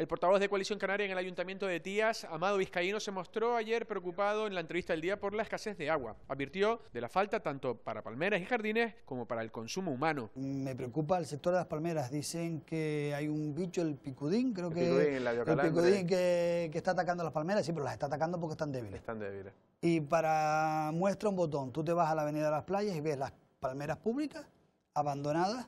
El portavoz de Coalición Canaria en el Ayuntamiento de Tías, Amado Vizcaíno, se mostró ayer preocupado en la entrevista del día por la escasez de agua. Advirtió de la falta tanto para palmeras y jardines como para el consumo humano. Me preocupa el sector de las palmeras. Dicen que hay un bicho, el picudín, creo que... el picudín que, está atacando las palmeras, sí, pero las está atacando porque están débiles. Están débiles. Y para muestra un botón, tú te vas a la Avenida de las Playas y ves las palmeras públicas abandonadas,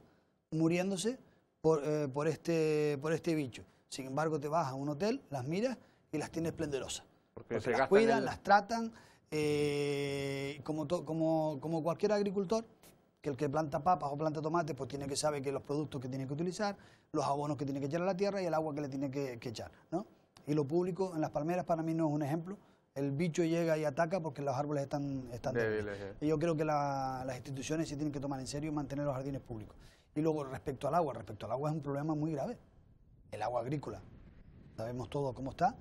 muriéndose por, eh, este, por este bicho. Sin embargo, te vas a un hotel, las miras y las tienes esplendorosas. Porque, se las cuidan, las tratan, eh, como, cualquier agricultor, que el que planta papas o planta tomates, pues tiene que saber que los productos que tiene que utilizar, los abonos que tiene que echar a la tierra y el agua que le tiene que, echar, ¿no? Y lo público en las palmeras para mí no es un ejemplo. El bicho llega y ataca porque los árboles están... Débiles, eh. Y yo creo que las instituciones sí tienen que tomar en serio y mantener los jardines públicos. Y luego, respecto al agua, respecto al agua es un problema muy grave el agua agrícola. Sabemos todo cómo está,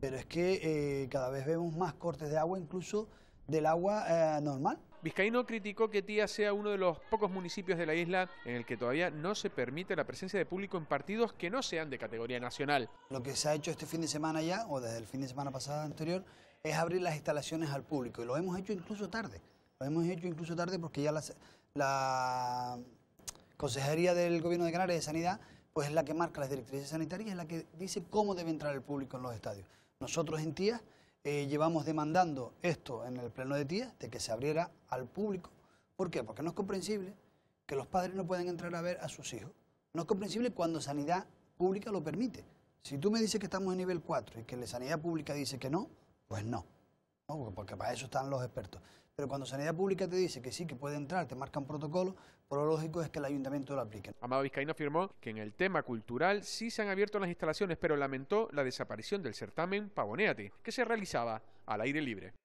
pero es que eh, cada vez vemos más cortes de agua, incluso del agua eh, normal. Vizcaíno criticó que Tía sea uno de los pocos municipios de la isla en el que todavía no se permite la presencia de público en partidos que no sean de categoría nacional. Lo que se ha hecho este fin de semana ya, o desde el fin de semana pasado anterior, es abrir las instalaciones al público. Y lo hemos hecho incluso tarde. Lo hemos hecho incluso tarde porque ya la Consejería del Gobierno de Canarias de Sanidad pues es la que marca las directrices sanitarias, es la que dice cómo debe entrar el público en los estadios. Nosotros en Tía eh, llevamos demandando esto en el pleno de Tía, de que se abriera al público. ¿Por qué? Porque no es comprensible que los padres no puedan entrar a ver a sus hijos. No es comprensible cuando sanidad pública lo permite. Si tú me dices que estamos en nivel 4 y que la sanidad pública dice que no, pues no porque para eso están los expertos. Pero cuando Sanidad Pública te dice que sí, que puede entrar, te marca un protocolo, Por lo lógico es que el ayuntamiento lo aplique. Amado Vizcaíno afirmó que en el tema cultural sí se han abierto las instalaciones, pero lamentó la desaparición del certamen Pavoneate, que se realizaba al aire libre.